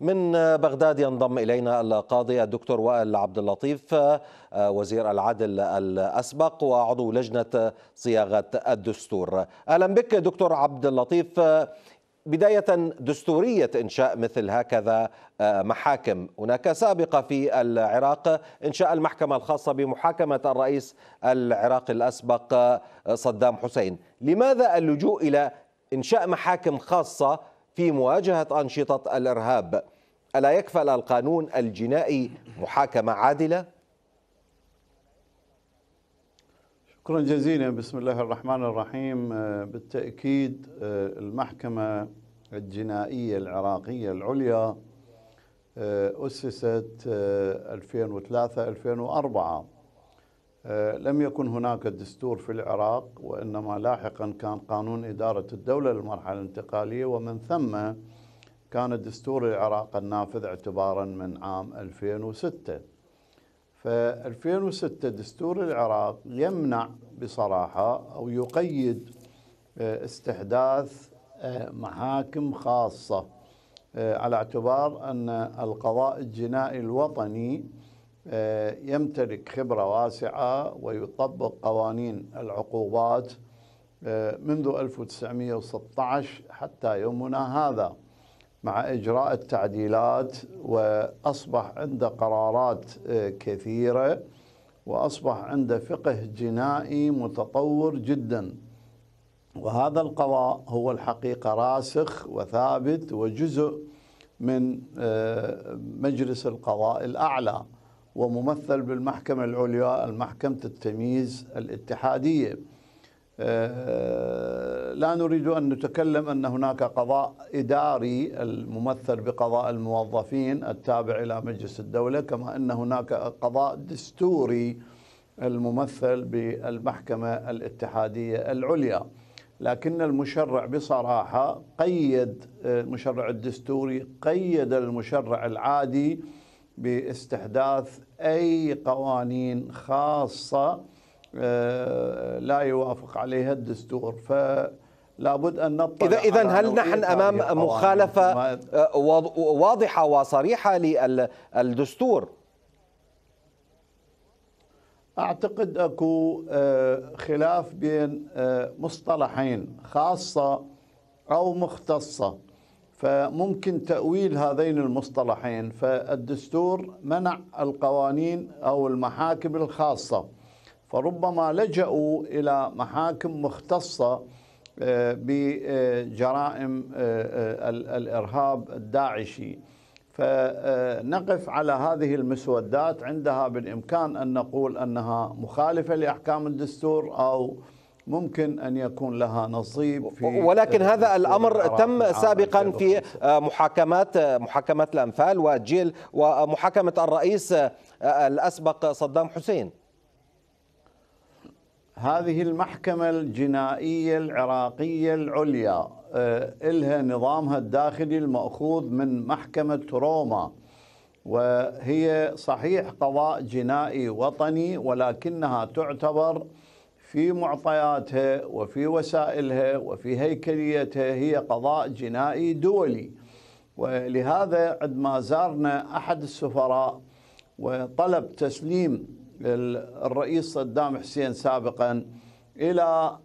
من بغداد ينضم الينا القاضي الدكتور وائل عبد اللطيف آه، وزير العدل الاسبق وعضو لجنه صياغه الدستور. اهلا بك دكتور عبد اللطيف آه، بدايه دستوريه انشاء مثل هكذا آه، محاكم، هناك سابقه في العراق انشاء المحكمه الخاصه بمحاكمه الرئيس العراقي الاسبق صدام حسين، لماذا اللجوء الى انشاء محاكم خاصه في مواجهة أنشطة الإرهاب ألا يكفل القانون الجنائي محاكمة عادلة؟ شكرا جزيلا بسم الله الرحمن الرحيم آه، بالتأكيد آه، المحكمة الجنائية العراقية العليا آه، أسست 2003-2004 آه، لم يكن هناك دستور في العراق وإنما لاحقا كان قانون إدارة الدولة للمرحلة الانتقالية ومن ثم كان دستور العراق النافذ اعتبارا من عام 2006 ف 2006 دستور العراق يمنع بصراحة أو يقيد آه، استحداث آه، محاكم خاصة على اعتبار أن القضاء الجنائي الوطني آه، يمتلك خبرة واسعة ويطبق قوانين العقوبات آه، منذ 1916 حتى يومنا هذا مع إجراء التعديلات وأصبح عنده قرارات آه، كثيرة وأصبح عنده فقه جنائي متطور جدا وهذا القضاء هو الحقيقة راسخ وثابت وجزء من مجلس القضاء الأعلى وممثل بالمحكمة العليا المحكمة التمييز الاتحادية آه، لا نريد أن نتكلم أن هناك قضاء إداري الممثل بقضاء الموظفين التابع إلى مجلس الدولة كما أن هناك قضاء دستوري الممثل بالمحكمة الاتحادية العليا لكن المشرع بصراحة قيد آه، المشرع الدستوري قيد المشرع العادي باستحداث أي قوانين خاصة آه، لا يوافق عليها الدستور ف لابد ان نطلع اذا اذا هل نحن امام مخالفه آه، واضحه وصريحه للدستور؟ اعتقد اكو آه، خلاف بين مصطلحين خاصه او مختصه فممكن تأويل هذين المصطلحين فالدستور منع القوانين أو المحاكم الخاصة فربما لجأوا إلى محاكم مختصة آه، بجرائم آه، آه، الإرهاب الداعشي فنقف على هذه المسودات عندها بالإمكان أن نقول أنها مخالفة لأحكام الدستور أو ممكن ان يكون لها نصيب في ولكن هذا الامر تم سابقا في محاكمات محاكمات الانفال وجيل ومحاكمه الرئيس آه، الاسبق صدام حسين هذه المحكمه الجنائيه العراقيه العليا آه، إلها نظامها الداخلي المأخوذ من محكمة روما وهي صحيح قضاء جنائي وطني ولكنها تعتبر في معطياتها وفي وسائلها وفي هيكليتها هي قضاء جنائي دولي ولهذا عندما زارنا أحد السفراء وطلب تسليم الرئيس صدام حسين سابقا إلى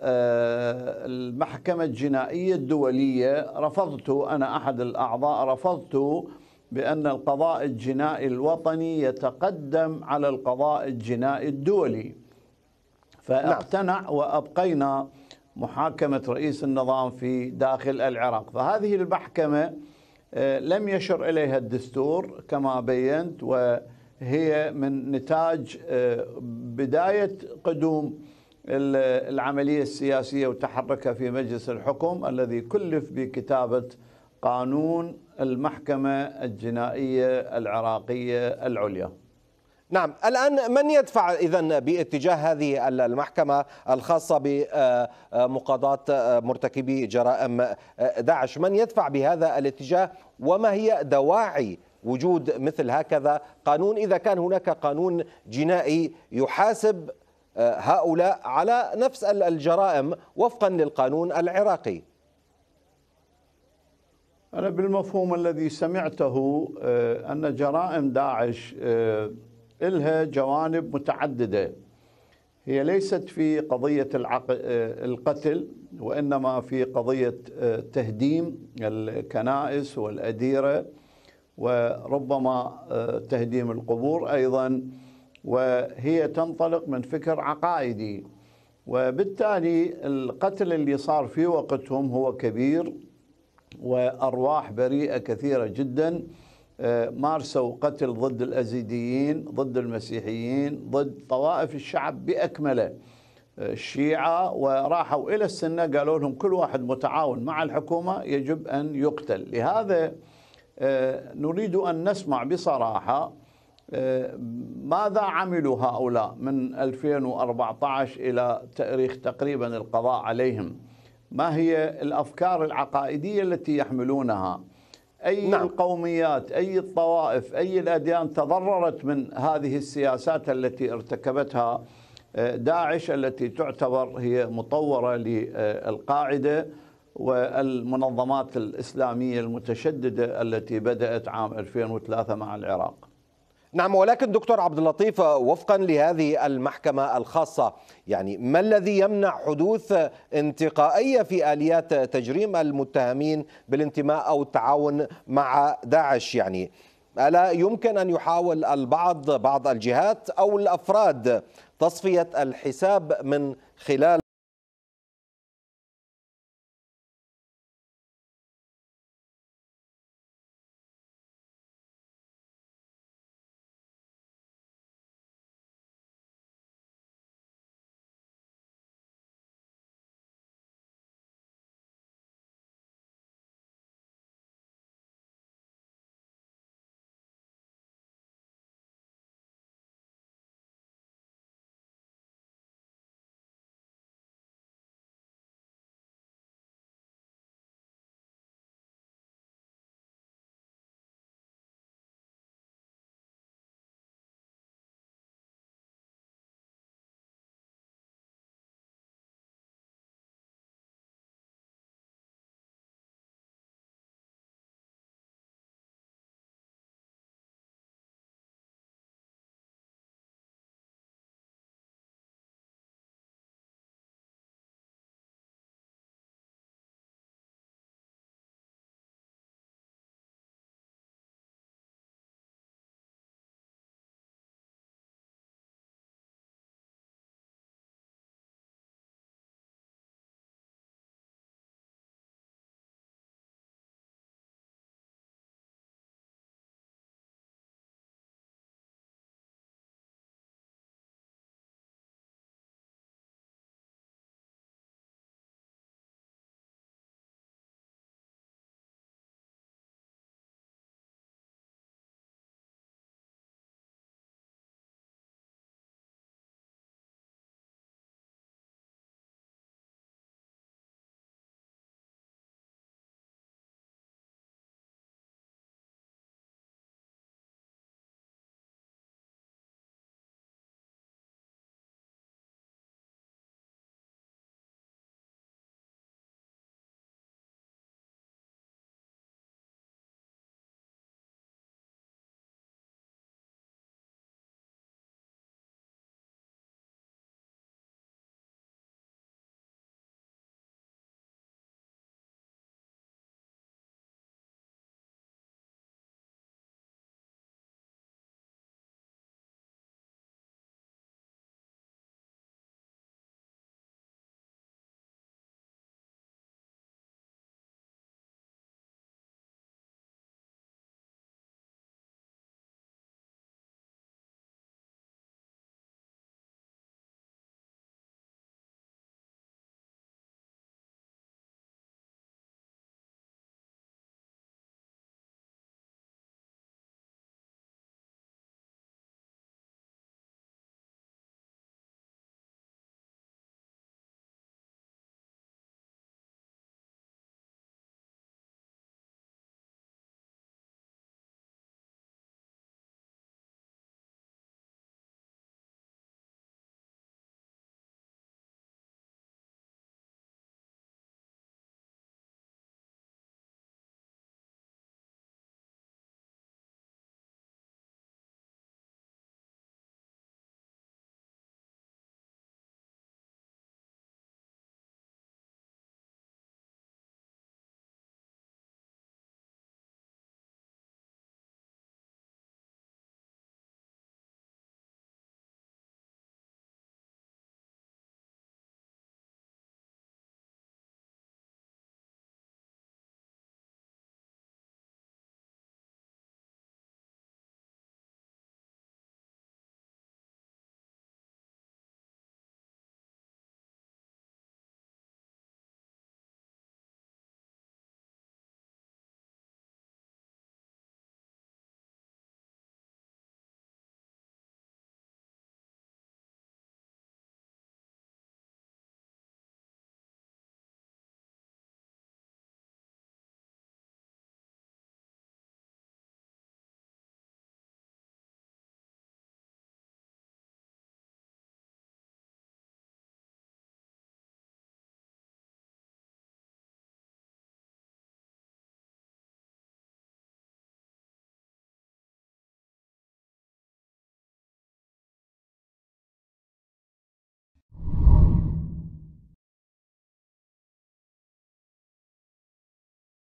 آه، المحكمة الجنائية الدولية رفضت أنا أحد الأعضاء رفضت بأن القضاء الجنائي الوطني يتقدم على القضاء الجنائي الدولي نعم. فاقتنع وابقينا محاكمه رئيس النظام في داخل العراق فهذه المحكمه آه، لم يشر اليها الدستور كما بينت وهي من نتاج آه، بدايه قدوم العمليه السياسيه وتحركها في مجلس الحكم الذي كلف بكتابه قانون المحكمه الجنائيه العراقيه العليا نعم الآن من يدفع إذا باتجاه هذه المحكمة الخاصة بمقاضاة مرتكبي جرائم داعش من يدفع بهذا الاتجاه وما هي دواعي وجود مثل هكذا قانون إذا كان هناك قانون جنائي يحاسب آه، هؤلاء على نفس الجرائم وفقا للقانون العراقي أنا بالمفهوم الذي سمعته آه، أن جرائم داعش آه، لها جوانب متعددة هي ليست في قضية القتل وإنما في قضية تهديم الكنائس والأديرة وربما تهديم القبور أيضا وهي تنطلق من فكر عقائدي وبالتالي القتل اللي صار في وقتهم هو كبير وأرواح بريئة كثيرة جداً آه، مارسوا قتل ضد الأزيديين ضد المسيحيين ضد طوائف الشعب بأكمله آه، الشيعة وراحوا إلى السنة قالوا لهم كل واحد متعاون مع الحكومة يجب أن يقتل لهذا آه، نريد أن نسمع بصراحة ماذا عملوا هؤلاء من 2014 إلى تاريخ تقريبا القضاء عليهم ما هي الأفكار العقائدية التي يحملونها أي نعم. القوميات أي الطوائف أي الأديان تضررت من هذه السياسات التي ارتكبتها آه، داعش التي تعتبر هي مطورة للقاعدة والمنظمات الإسلامية المتشددة التي بدأت عام 2003 مع العراق نعم ولكن دكتور عبد اللطيف وفقا لهذه المحكمة الخاصة يعني ما الذي يمنع حدوث انتقائية في آليات تجريم المتهمين بالانتماء أو التعاون مع داعش يعني ألا يمكن أن يحاول البعض بعض الجهات أو الأفراد تصفية الحساب من خلال